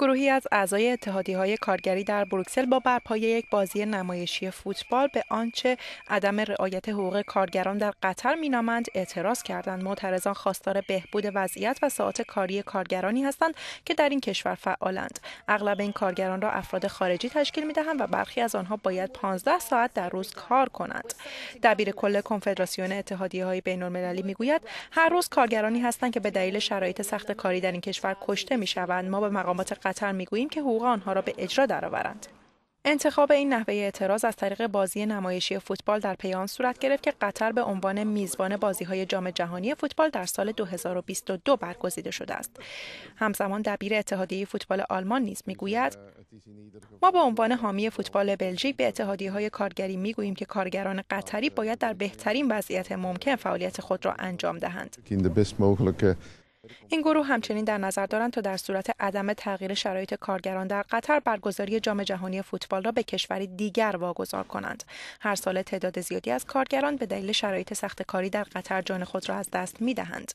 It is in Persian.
گروهی از اعضای اتحادی های کارگری در بروکسل با برپایه یک بازی نمایشی فوتبال به آنچه عدم رعایت حقوق کارگران در قطر مینامند اعتراض کردند معترضان خواستار بهبود وضعیت و ساعات کاری کارگرانی هستند که در این کشور فعالند اغلب این کارگران را افراد خارجی تشکیل میدهند و برخی از آنها باید 15 ساعت در روز کار کنند دبیر کل کنفدراسیون اتحادیه های بین میگوید هر روز کارگرانی هستند که به دلیل شرایط سخت کاری در این کشور کشته میشوند ما به مقامات خطر میگوییم که حقوق آنها را به اجرا درآورند انتخاب این نحوه اعتراض از طریق بازی نمایشی فوتبال در پیان صورت گرفت که قطر به عنوان میزبان های جام جهانی فوتبال در سال 2022 برگزیده شده است. همزمان دبیر اتحادیه فوتبال آلمان نیز میگوید ما به عنوان حامی فوتبال بلژیک به اتحادیه های کارگری میگوییم که کارگران قطری باید در بهترین وضعیت ممکن فعالیت خود را انجام دهند. این گروه همچنین در نظر دارند تا در صورت عدم تغییر شرایط کارگران در قطر برگزاری جام جهانی فوتبال را به کشوری دیگر واگذار کنند هر سال تعداد زیادی از کارگران به دلیل شرایط سخت کاری در قطر جان خود را از دست دهند.